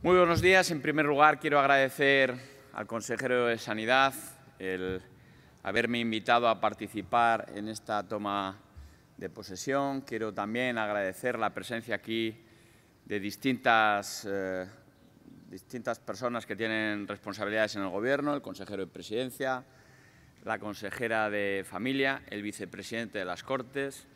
Muy buenos días. En primer lugar, quiero agradecer al consejero de Sanidad el haberme invitado a participar en esta toma de posesión. Quiero también agradecer la presencia aquí de distintas, eh, distintas personas que tienen responsabilidades en el Gobierno, el consejero de Presidencia, la consejera de Familia, el vicepresidente de las Cortes,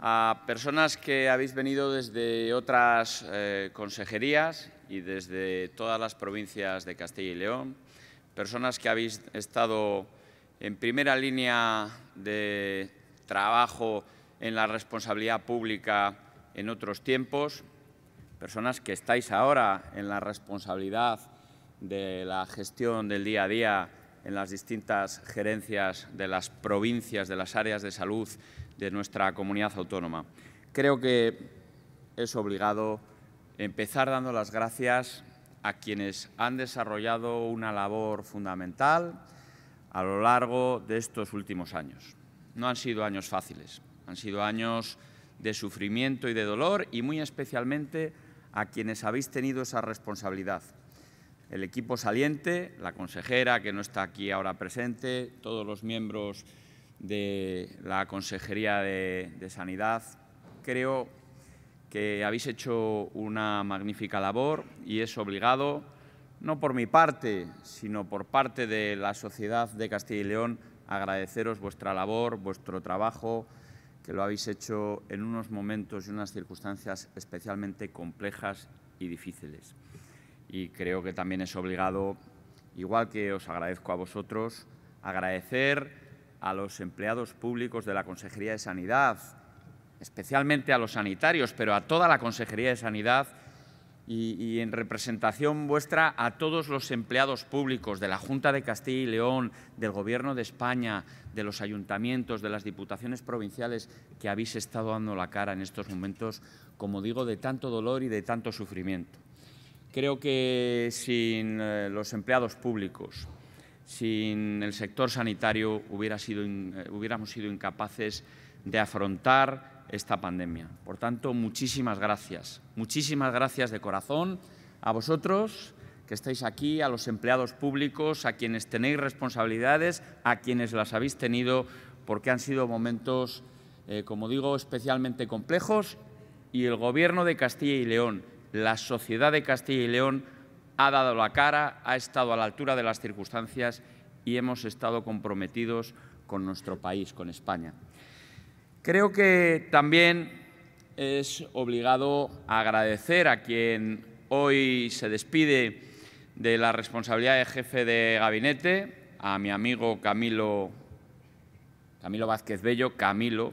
a personas que habéis venido desde otras eh, consejerías y desde todas las provincias de Castilla y León, personas que habéis estado en primera línea de trabajo en la responsabilidad pública en otros tiempos, personas que estáis ahora en la responsabilidad de la gestión del día a día en las distintas gerencias de las provincias, de las áreas de salud de nuestra comunidad autónoma. Creo que es obligado empezar dando las gracias a quienes han desarrollado una labor fundamental a lo largo de estos últimos años. No han sido años fáciles, han sido años de sufrimiento y de dolor y muy especialmente a quienes habéis tenido esa responsabilidad. El equipo saliente, la consejera que no está aquí ahora presente, todos los miembros de la Consejería de, Sanidad, creo que habéis hecho una magnífica labor y es obligado, no por mi parte, sino por parte de la sociedad de Castilla y León, agradeceros vuestra labor, vuestro trabajo, que lo habéis hecho en unos momentos y unas circunstancias especialmente complejas y difíciles. Y creo que también es obligado, igual que os agradezco a vosotros, agradecer a los empleados públicos de la Consejería de Sanidad, especialmente a los sanitarios, pero a toda la Consejería de Sanidad y, en representación vuestra a todos los empleados públicos de la Junta de Castilla y León, del Gobierno de España, de los ayuntamientos, de las diputaciones provinciales que habéis estado dando la cara en estos momentos, como digo, de tanto dolor y de tanto sufrimiento. Creo que sin eh, los empleados públicos, sin el sector sanitario, eh, hubiéramos sido incapaces de afrontar esta pandemia. Por tanto, muchísimas gracias. Muchísimas gracias de corazón a vosotros que estáis aquí, a los empleados públicos, a quienes tenéis responsabilidades, a quienes las habéis tenido, porque han sido momentos, eh, como digo, especialmente complejos y el Gobierno de Castilla y León, la sociedad de Castilla y León, ha dado la cara, ha estado a la altura de las circunstancias y hemos estado comprometidos con nuestro país, con España. Creo que también es obligado agradecer a quien hoy se despide de la responsabilidad de jefe de gabinete, a mi amigo Camilo, Camilo Vázquez Bello, Camilo.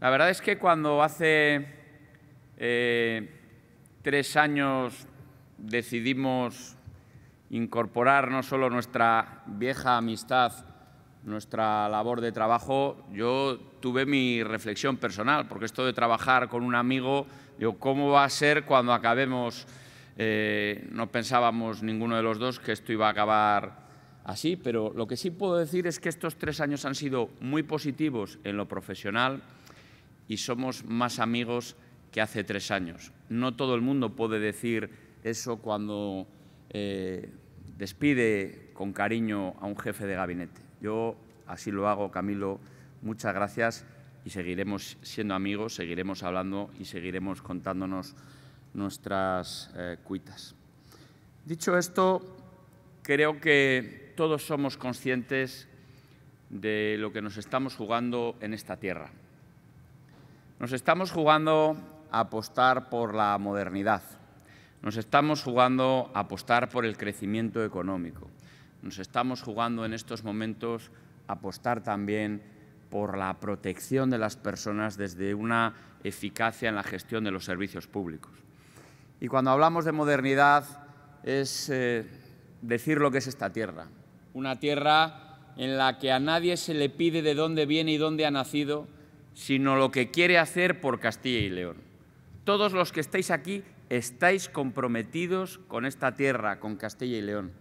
La verdad es que cuando hace eh, tres años decidimos incorporar no solo nuestra vieja amistad nuestra labor de trabajo, yo tuve mi reflexión personal, porque esto de trabajar con un amigo, yo ¿cómo va a ser cuando acabemos? Eh, no pensábamos ninguno de los dos que esto iba a acabar así, pero lo que sí puedo decir es que estos tres años han sido muy positivos en lo profesional y somos más amigos que hace tres años. No todo el mundo puede decir eso cuando eh, despide con cariño a un jefe de gabinete. Yo así lo hago, Camilo. Muchas gracias y seguiremos siendo amigos, seguiremos hablando y seguiremos contándonos nuestras eh, cuitas. Dicho esto, creo que todos somos conscientes de lo que nos estamos jugando en esta tierra. Nos estamos jugando a apostar por la modernidad. Nos estamos jugando a apostar por el crecimiento económico nos estamos jugando en estos momentos apostar también por la protección de las personas desde una eficacia en la gestión de los servicios públicos. Y cuando hablamos de modernidad es eh, decir lo que es esta tierra, una tierra en la que a nadie se le pide de dónde viene y dónde ha nacido, sino lo que quiere hacer por Castilla y León. Todos los que estáis aquí estáis comprometidos con esta tierra, con Castilla y León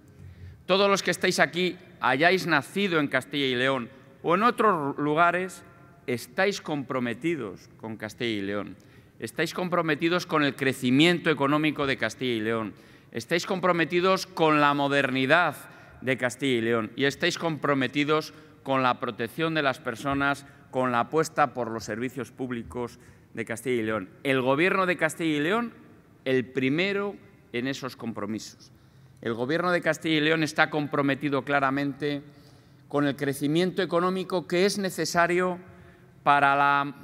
todos los que estáis aquí, hayáis nacido en Castilla y León o en otros lugares, estáis comprometidos con Castilla y León, estáis comprometidos con el crecimiento económico de Castilla y León, estáis comprometidos con la modernidad de Castilla y León y estáis comprometidos con la protección de las personas, con la apuesta por los servicios públicos de Castilla y León. El Gobierno de Castilla y León, el primero en esos compromisos. El Gobierno de Castilla y León está comprometido claramente con el crecimiento económico que es necesario para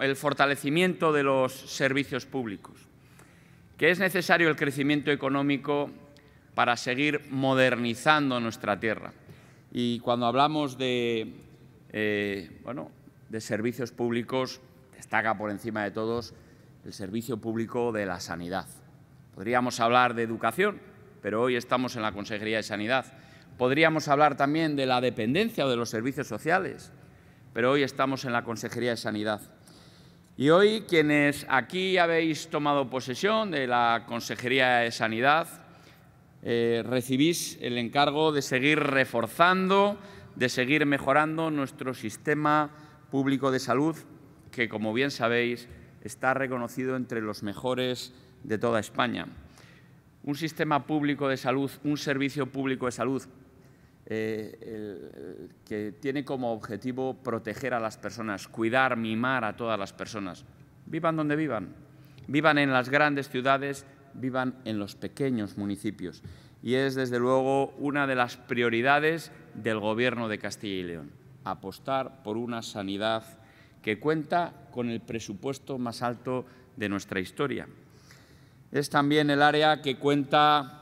el fortalecimiento de los servicios públicos, que es necesario el crecimiento económico para seguir modernizando nuestra tierra. Y cuando hablamos de, eh, de servicios públicos, destaca por encima de todos el servicio público de la sanidad. Podríamos hablar de educación, pero hoy estamos en la Consejería de Sanidad. Podríamos hablar también de la dependencia o de los servicios sociales, pero hoy estamos en la Consejería de Sanidad. Y hoy quienes aquí habéis tomado posesión de la Consejería de Sanidad, eh, recibís el encargo de seguir reforzando, de seguir mejorando nuestro sistema público de salud, que como bien sabéis está reconocido entre los mejores de toda España un sistema público de salud, un servicio público de salud eh, que tiene como objetivo proteger a las personas, cuidar, mimar a todas las personas, vivan donde vivan, vivan en las grandes ciudades, vivan en los pequeños municipios. Y es, desde luego, una de las prioridades del Gobierno de Castilla y León, apostar por una sanidad que cuenta con el presupuesto más alto de nuestra historia. Es también el área que cuenta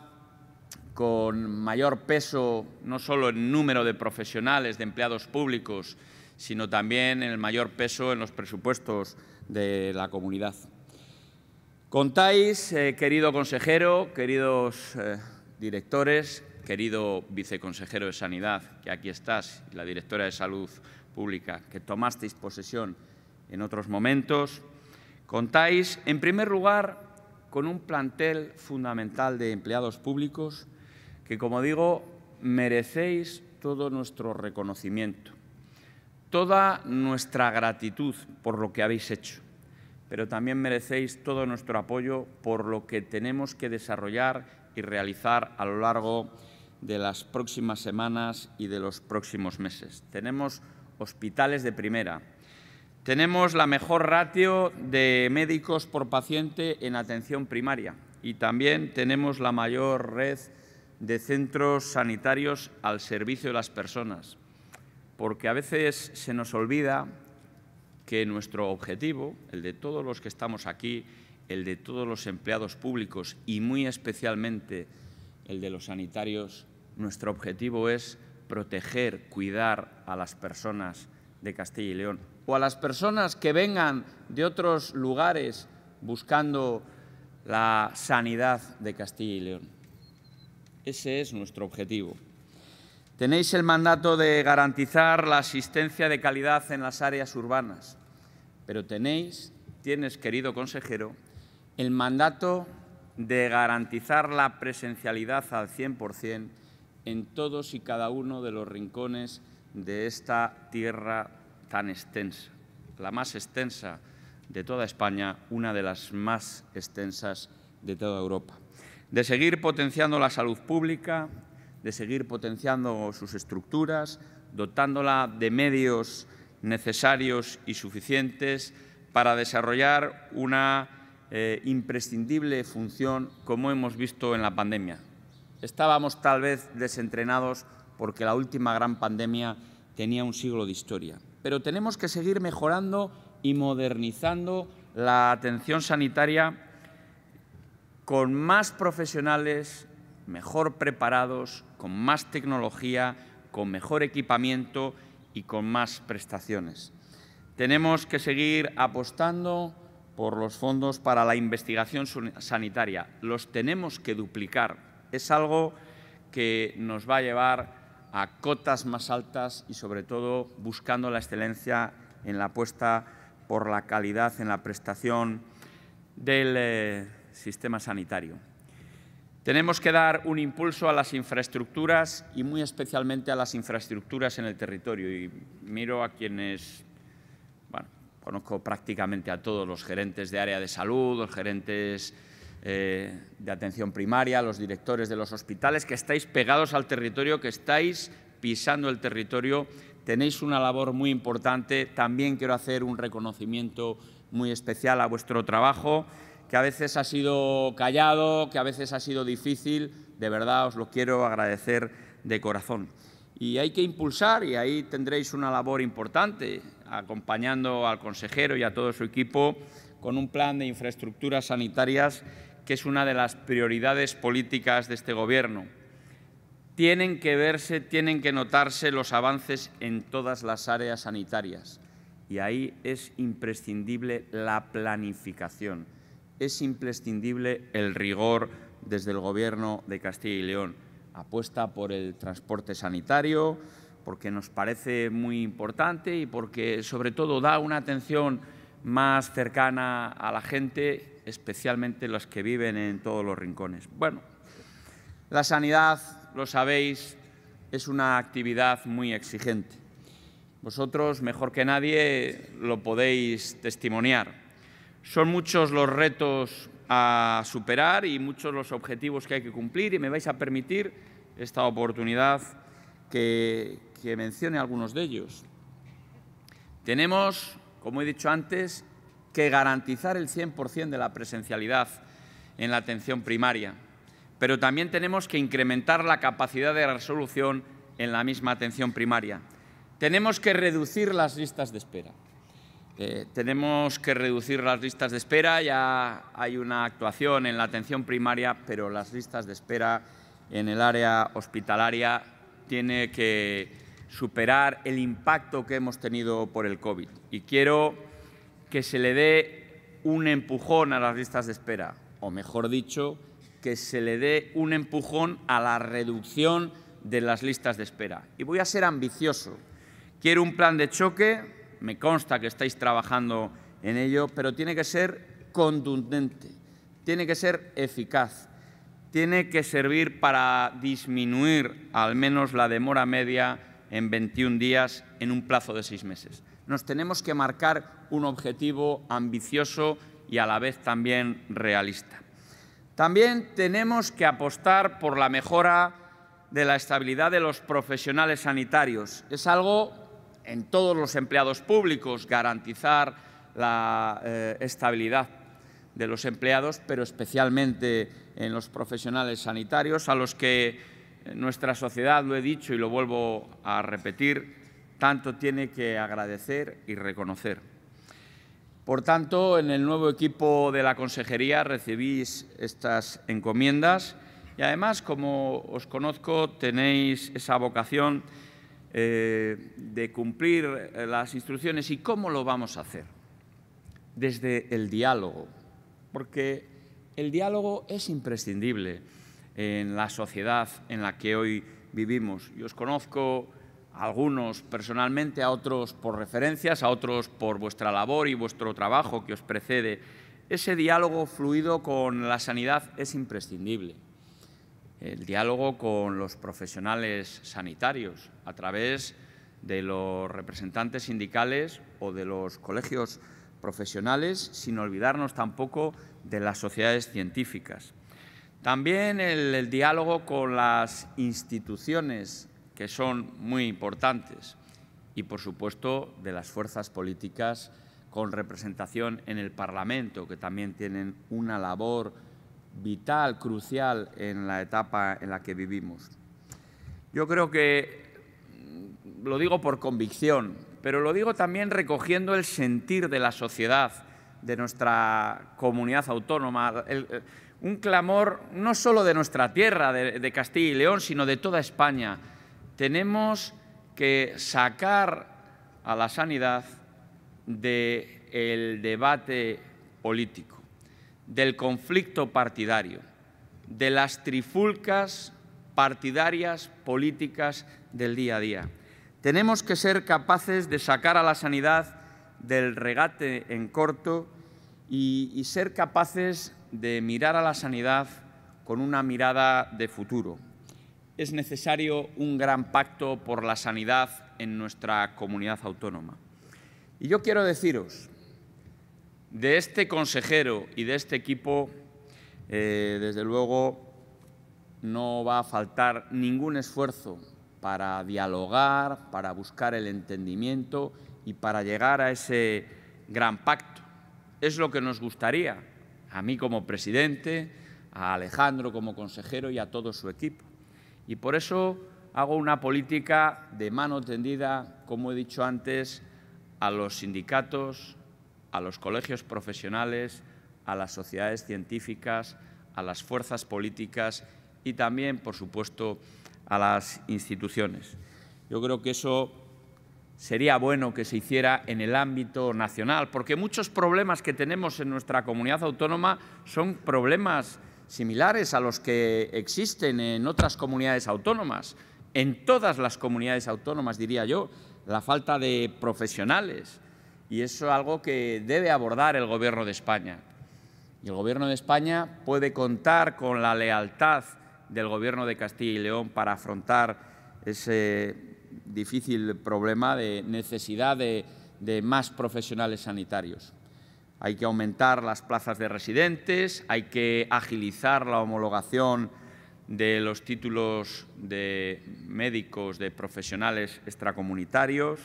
con mayor peso, no solo en número de profesionales, de empleados públicos, sino también en el mayor peso en los presupuestos de la comunidad. Contáis, eh, querido consejero, queridos eh, directores, querido viceconsejero de Sanidad, que aquí estás, y la directora de Salud Pública, que tomasteis posesión en otros momentos, contáis, en primer lugar, con un plantel fundamental de empleados públicos que, como digo, merecéis todo nuestro reconocimiento, toda nuestra gratitud por lo que habéis hecho, pero también merecéis todo nuestro apoyo por lo que tenemos que desarrollar y realizar a lo largo de las próximas semanas y de los próximos meses. Tenemos hospitales de primera, tenemos la mejor ratio de médicos por paciente en atención primaria y también tenemos la mayor red de centros sanitarios al servicio de las personas, porque a veces se nos olvida que nuestro objetivo, el de todos los que estamos aquí, el de todos los empleados públicos y muy especialmente el de los sanitarios, nuestro objetivo es proteger, cuidar a las personas de Castilla y León, o a las personas que vengan de otros lugares buscando la sanidad de Castilla y León. Ese es nuestro objetivo. Tenéis el mandato de garantizar la asistencia de calidad en las áreas urbanas, pero tenéis, tienes, querido consejero, el mandato de garantizar la presencialidad al 100% en todos y cada uno de los rincones de esta tierra tan extensa, la más extensa de toda España, una de las más extensas de toda Europa. De seguir potenciando la salud pública, de seguir potenciando sus estructuras, dotándola de medios necesarios y suficientes para desarrollar una eh, imprescindible función como hemos visto en la pandemia. Estábamos tal vez desentrenados porque la última gran pandemia tenía un siglo de historia. Pero tenemos que seguir mejorando y modernizando la atención sanitaria con más profesionales, mejor preparados, con más tecnología, con mejor equipamiento y con más prestaciones. Tenemos que seguir apostando por los fondos para la investigación sanitaria. Los tenemos que duplicar. Es algo que nos va a llevar a cotas más altas y sobre todo buscando la excelencia en la apuesta por la calidad en la prestación del eh, sistema sanitario. Tenemos que dar un impulso a las infraestructuras y muy especialmente a las infraestructuras en el territorio. Y miro a quienes, bueno, conozco prácticamente a todos los gerentes de área de salud, los gerentes eh, de atención primaria, los directores de los hospitales, que estáis pegados al territorio, que estáis pisando el territorio. Tenéis una labor muy importante. También quiero hacer un reconocimiento muy especial a vuestro trabajo, que a veces ha sido callado, que a veces ha sido difícil. De verdad os lo quiero agradecer de corazón. Y hay que impulsar, y ahí tendréis una labor importante, acompañando al consejero y a todo su equipo con un plan de infraestructuras sanitarias que es una de las prioridades políticas de este Gobierno. Tienen que verse, tienen que notarse los avances en todas las áreas sanitarias. Y ahí es imprescindible la planificación, es imprescindible el rigor desde el Gobierno de Castilla y León. Apuesta por el transporte sanitario, porque nos parece muy importante y porque sobre todo da una atención más cercana a la gente especialmente las que viven en todos los rincones. Bueno, la sanidad, lo sabéis, es una actividad muy exigente. Vosotros, mejor que nadie, lo podéis testimoniar. Son muchos los retos a superar y muchos los objetivos que hay que cumplir y me vais a permitir esta oportunidad que, que mencione algunos de ellos. Tenemos, como he dicho antes, que garantizar el 100% de la presencialidad en la atención primaria, pero también tenemos que incrementar la capacidad de resolución en la misma atención primaria. Tenemos que reducir las listas de espera. Eh, tenemos que reducir las listas de espera, ya hay una actuación en la atención primaria, pero las listas de espera en el área hospitalaria tiene que superar el impacto que hemos tenido por el COVID. Y quiero que se le dé un empujón a las listas de espera, o mejor dicho, que se le dé un empujón a la reducción de las listas de espera. Y voy a ser ambicioso. Quiero un plan de choque, me consta que estáis trabajando en ello, pero tiene que ser contundente, tiene que ser eficaz, tiene que servir para disminuir al menos la demora media en 21 días en un plazo de seis meses nos tenemos que marcar un objetivo ambicioso y a la vez también realista. También tenemos que apostar por la mejora de la estabilidad de los profesionales sanitarios. Es algo en todos los empleados públicos, garantizar la eh, estabilidad de los empleados, pero especialmente en los profesionales sanitarios, a los que nuestra sociedad, lo he dicho y lo vuelvo a repetir, tanto tiene que agradecer y reconocer. Por tanto, en el nuevo equipo de la Consejería recibís estas encomiendas y además, como os conozco, tenéis esa vocación eh, de cumplir eh, las instrucciones y cómo lo vamos a hacer. Desde el diálogo, porque el diálogo es imprescindible en la sociedad en la que hoy vivimos. Yo os conozco algunos personalmente, a otros por referencias, a otros por vuestra labor y vuestro trabajo que os precede. Ese diálogo fluido con la sanidad es imprescindible. El diálogo con los profesionales sanitarios a través de los representantes sindicales o de los colegios profesionales, sin olvidarnos tampoco de las sociedades científicas. También el diálogo con las instituciones que son muy importantes, y por supuesto de las fuerzas políticas con representación en el Parlamento, que también tienen una labor vital, crucial en la etapa en la que vivimos. Yo creo que mm, lo digo por convicción, pero lo digo también recogiendo el sentir de la sociedad, de nuestra comunidad autónoma, eh, un clamor no solo de nuestra tierra, de Castilla y León, sino de toda España, tenemos que sacar a la sanidad del debate político, del conflicto partidario, de las trifulcas partidarias políticas del día a día. Tenemos que ser capaces de sacar a la sanidad del regate en corto y ser capaces de mirar a la sanidad con una mirada de futuro es necesario un gran pacto por la sanidad en nuestra comunidad autónoma. Y yo quiero deciros, de este consejero y de este equipo, eh, desde luego, no va a faltar ningún esfuerzo para dialogar, para buscar el entendimiento y para llegar a ese gran pacto. Es lo que nos gustaría, a mí como presidente, a Alejandro como consejero y a todo su equipo. Y por eso hago una política de mano tendida, como he dicho antes, a los sindicatos, a los colegios profesionales, a las sociedades científicas, a las fuerzas políticas y también, por supuesto, a las instituciones. Yo creo que eso sería bueno que se hiciera en el ámbito nacional, porque muchos problemas que tenemos en nuestra comunidad autónoma son problemas similares a los que existen en otras comunidades autónomas, en todas las comunidades autónomas, diría yo, la falta de profesionales. Y eso es algo que debe abordar el Gobierno de España. Y el Gobierno de España puede contar con la lealtad del Gobierno de Castilla y León para afrontar ese difícil problema de necesidad de, de más profesionales sanitarios hay que aumentar las plazas de residentes, hay que agilizar la homologación de los títulos de médicos, de profesionales extracomunitarios.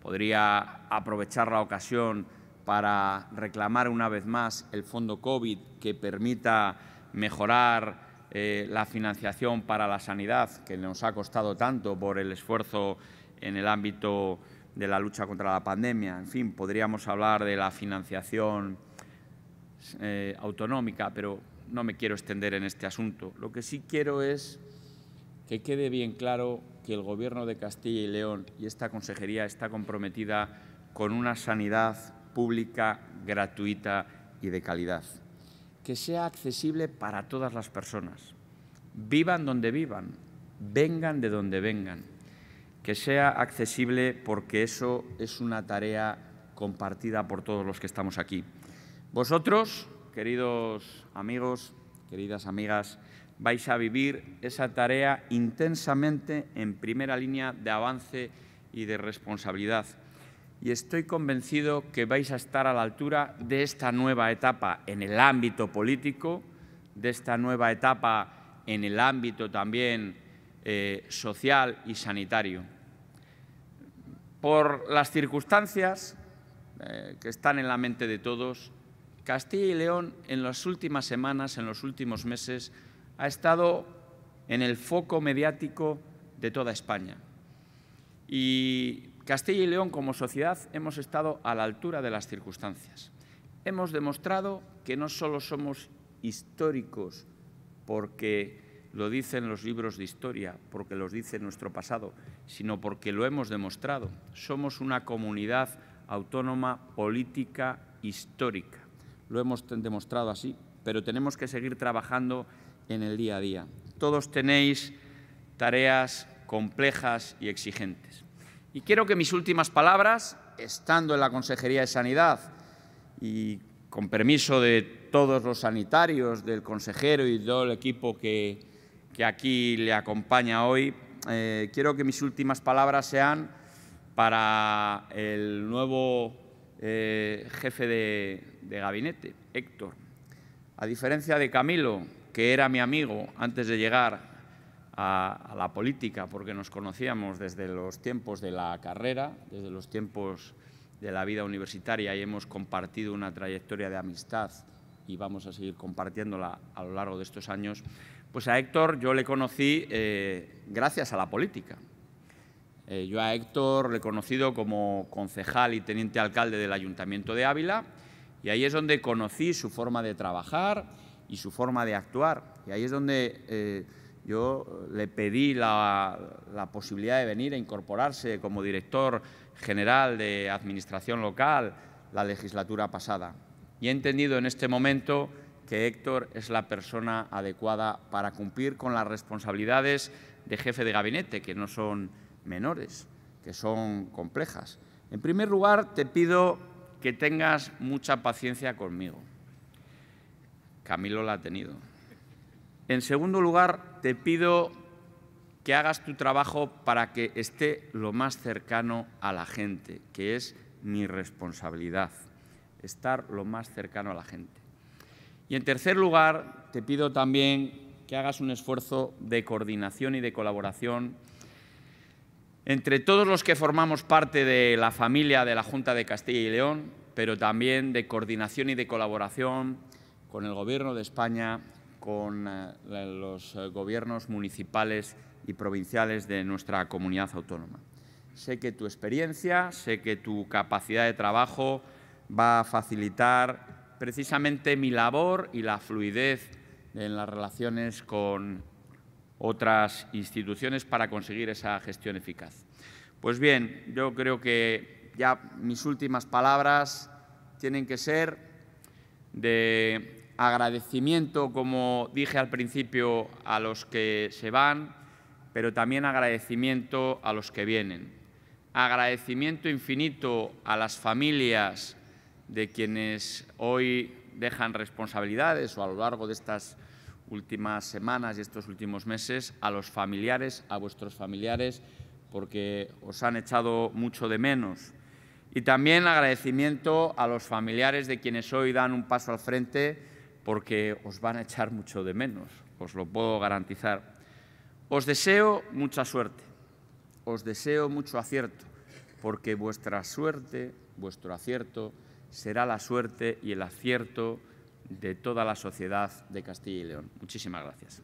Podría aprovechar la ocasión para reclamar una vez más el fondo COVID que permita mejorar eh, la financiación para la sanidad, que nos ha costado tanto por el esfuerzo en el ámbito de la lucha contra la pandemia, en fin, podríamos hablar de la financiación eh, autonómica, pero no me quiero extender en este asunto. Lo que sí quiero es que quede bien claro que el Gobierno de Castilla y León y esta consejería está comprometida con una sanidad pública, gratuita y de calidad, que sea accesible para todas las personas, vivan donde vivan, vengan de donde vengan que sea accesible porque eso es una tarea compartida por todos los que estamos aquí. Vosotros, queridos amigos, queridas amigas, vais a vivir esa tarea intensamente en primera línea de avance y de responsabilidad. Y estoy convencido que vais a estar a la altura de esta nueva etapa en el ámbito político, de esta nueva etapa en el ámbito también eh, social y sanitario por las circunstancias eh, que están en la mente de todos, Castilla y León en las últimas semanas, en los últimos meses, ha estado en el foco mediático de toda España. Y Castilla y León como sociedad hemos estado a la altura de las circunstancias. Hemos demostrado que no solo somos históricos porque lo dicen los libros de historia, porque los dice nuestro pasado, sino porque lo hemos demostrado. Somos una comunidad autónoma política histórica. Lo hemos demostrado así, pero tenemos que seguir trabajando en el día a día. Todos tenéis tareas complejas y exigentes. Y quiero que mis últimas palabras, estando en la Consejería de Sanidad y con permiso de todos los sanitarios, del consejero y todo el equipo que, que aquí le acompaña hoy, eh, quiero que mis últimas palabras sean para el nuevo eh, jefe de gabinete, Héctor. A diferencia de Camilo, que era mi amigo antes de llegar a, la política, porque nos conocíamos desde los tiempos de la carrera, desde los tiempos de la vida universitaria y hemos compartido una trayectoria de amistad y vamos a seguir compartiéndola a lo largo de estos años, pues a Héctor yo le conocí eh, gracias a la política. Eh, yo a Héctor le he conocido como concejal y teniente alcalde del Ayuntamiento de Ávila y ahí es donde conocí su forma de trabajar y su forma de actuar. Y ahí es donde eh, yo le pedí la, la, posibilidad de venir a incorporarse como director general de Administración Local la legislatura pasada y he entendido en este momento que Héctor es la persona adecuada para cumplir con las responsabilidades de jefe de gabinete, que no son menores, que son complejas. En primer lugar, te pido que tengas mucha paciencia conmigo. Camilo la ha tenido. En segundo lugar, te pido que hagas tu trabajo para que esté lo más cercano a la gente, que es mi responsabilidad estar lo más cercano a la gente. Y en tercer lugar, te pido también que hagas un esfuerzo de coordinación y de colaboración entre todos los que formamos parte de la familia de la Junta de Castilla y León, pero también de coordinación y de colaboración con el Gobierno de España, con eh, los eh, gobiernos municipales y provinciales de nuestra comunidad autónoma. Sé que tu experiencia, sé que tu capacidad de trabajo, va a facilitar precisamente mi labor y la fluidez en las relaciones con otras instituciones para conseguir esa gestión eficaz. Pues bien, yo creo que ya mis últimas palabras tienen que ser de agradecimiento, como dije al principio, a los que se van, pero también agradecimiento a los que vienen. Agradecimiento infinito a las familias de quienes hoy dejan responsabilidades o a lo largo de estas últimas semanas y estos últimos meses a los familiares, a vuestros familiares, porque os han echado mucho de menos. Y también agradecimiento a los familiares de quienes hoy dan un paso al frente porque os van a echar mucho de menos, os lo puedo garantizar. Os deseo mucha suerte, os deseo mucho acierto, porque vuestra suerte, vuestro acierto, será la suerte y el acierto de toda la sociedad de Castilla y León. Muchísimas gracias.